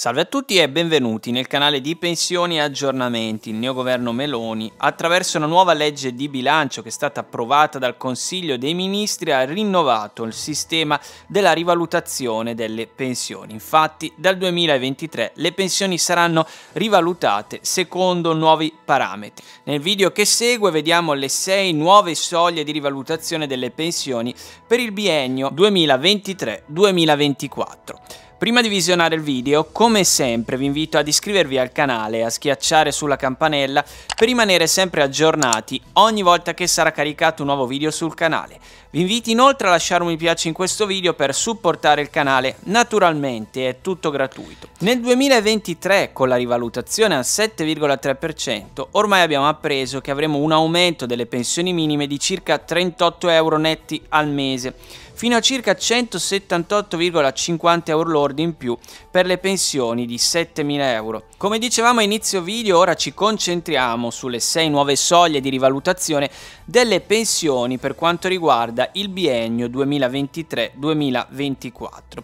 Salve a tutti e benvenuti nel canale di Pensioni e Aggiornamenti, il mio governo Meloni, attraverso una nuova legge di bilancio che è stata approvata dal Consiglio dei Ministri ha rinnovato il sistema della rivalutazione delle pensioni. Infatti dal 2023 le pensioni saranno rivalutate secondo nuovi parametri. Nel video che segue vediamo le sei nuove soglie di rivalutazione delle pensioni per il biennio 2023-2024. Prima di visionare il video, come sempre vi invito ad iscrivervi al canale e a schiacciare sulla campanella per rimanere sempre aggiornati ogni volta che sarà caricato un nuovo video sul canale. Vi invito inoltre a lasciare un mi piace in questo video per supportare il canale, naturalmente è tutto gratuito. Nel 2023 con la rivalutazione al 7,3% ormai abbiamo appreso che avremo un aumento delle pensioni minime di circa 38 euro netti al mese fino a circa 178,50 euro lordi in più per le pensioni di 7.000 euro. Come dicevamo a inizio video, ora ci concentriamo sulle 6 nuove soglie di rivalutazione delle pensioni per quanto riguarda il biennio 2023-2024.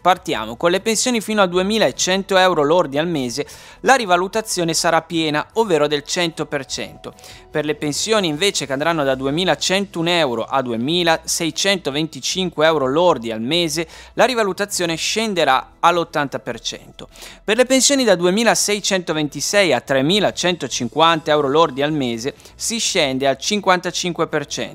Partiamo con le pensioni fino a 2.100 euro lordi al mese, la rivalutazione sarà piena, ovvero del 100%. Per le pensioni invece che andranno da 2.101 euro a 2.625 euro euro lordi al mese, la rivalutazione scenderà all'80%. Per le pensioni da 2.626 a 3.150 euro lordi al mese si scende al 55%.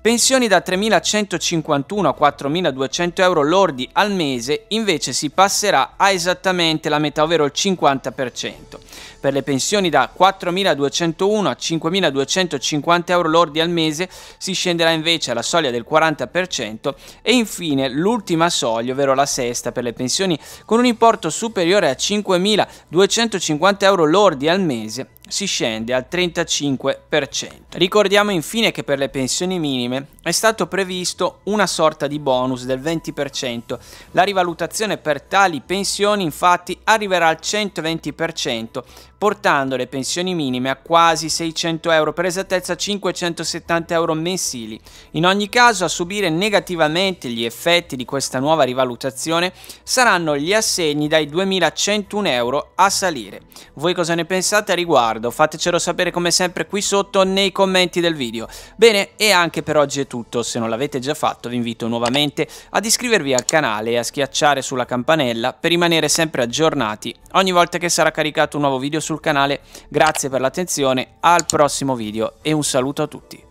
Pensioni da 3.151 a 4.200 euro lordi al mese invece si passerà a esattamente la metà, ovvero il 50% per le pensioni da 4.201 a 5.250 euro lordi al mese si scenderà invece alla soglia del 40% e infine l'ultima soglia, ovvero la sesta per le pensioni con un importo superiore a 5.250 euro lordi al mese si scende al 35%. Ricordiamo infine che per le pensioni minime è stato previsto una sorta di bonus del 20%. La rivalutazione per tali pensioni infatti arriverà al 120% portando le pensioni minime a quasi 600 euro, per esattezza 570 euro mensili. In ogni caso a subire negativamente gli effetti di questa nuova rivalutazione saranno gli assegni dai 2101 euro a salire. Voi cosa ne pensate a riguardo? Fatecelo sapere come sempre qui sotto nei commenti del video. Bene, e anche per oggi è tutto, se non l'avete già fatto vi invito nuovamente ad iscrivervi al canale e a schiacciare sulla campanella per rimanere sempre aggiornati ogni volta che sarà caricato un nuovo video su sul canale. Grazie per l'attenzione, al prossimo video e un saluto a tutti.